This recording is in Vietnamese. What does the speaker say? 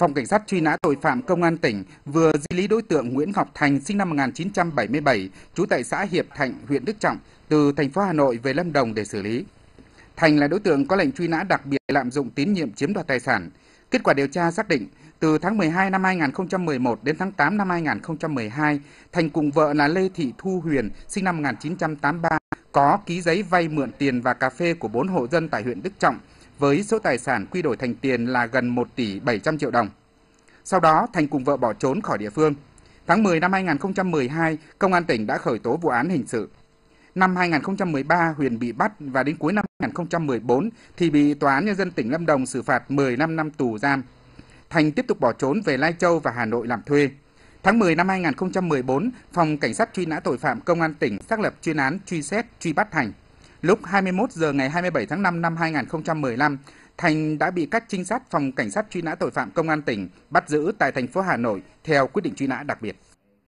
Phòng Cảnh sát truy nã tội phạm Công an tỉnh vừa di lý đối tượng Nguyễn Ngọc Thành sinh năm 1977, trú tại xã Hiệp Thạnh, huyện Đức Trọng, từ thành phố Hà Nội về Lâm Đồng để xử lý. Thành là đối tượng có lệnh truy nã đặc biệt lạm dụng tín nhiệm chiếm đoạt tài sản. Kết quả điều tra xác định, từ tháng 12 năm 2011 đến tháng 8 năm 2012, Thành cùng vợ là Lê Thị Thu Huyền, sinh năm 1983, có ký giấy vay mượn tiền và cà phê của bốn hộ dân tại huyện Đức Trọng – với số tài sản quy đổi thành tiền là gần 1 tỷ 700 triệu đồng. Sau đó, Thành cùng vợ bỏ trốn khỏi địa phương. Tháng 10 năm 2012, Công an tỉnh đã khởi tố vụ án hình sự. Năm 2013, Huyền bị bắt và đến cuối năm 2014 thì bị Tòa án Nhân dân tỉnh Lâm Đồng xử phạt 15 năm tù giam. Thành tiếp tục bỏ trốn về Lai Châu và Hà Nội làm thuê. Tháng 10 năm 2014, Phòng Cảnh sát truy nã tội phạm Công an tỉnh xác lập chuyên án truy xét truy bắt Thành. Lúc 21 giờ ngày 27 tháng 5 năm 2015, Thành đã bị các trinh sát phòng cảnh sát truy nã tội phạm công an tỉnh bắt giữ tại thành phố Hà Nội theo quyết định truy nã đặc biệt.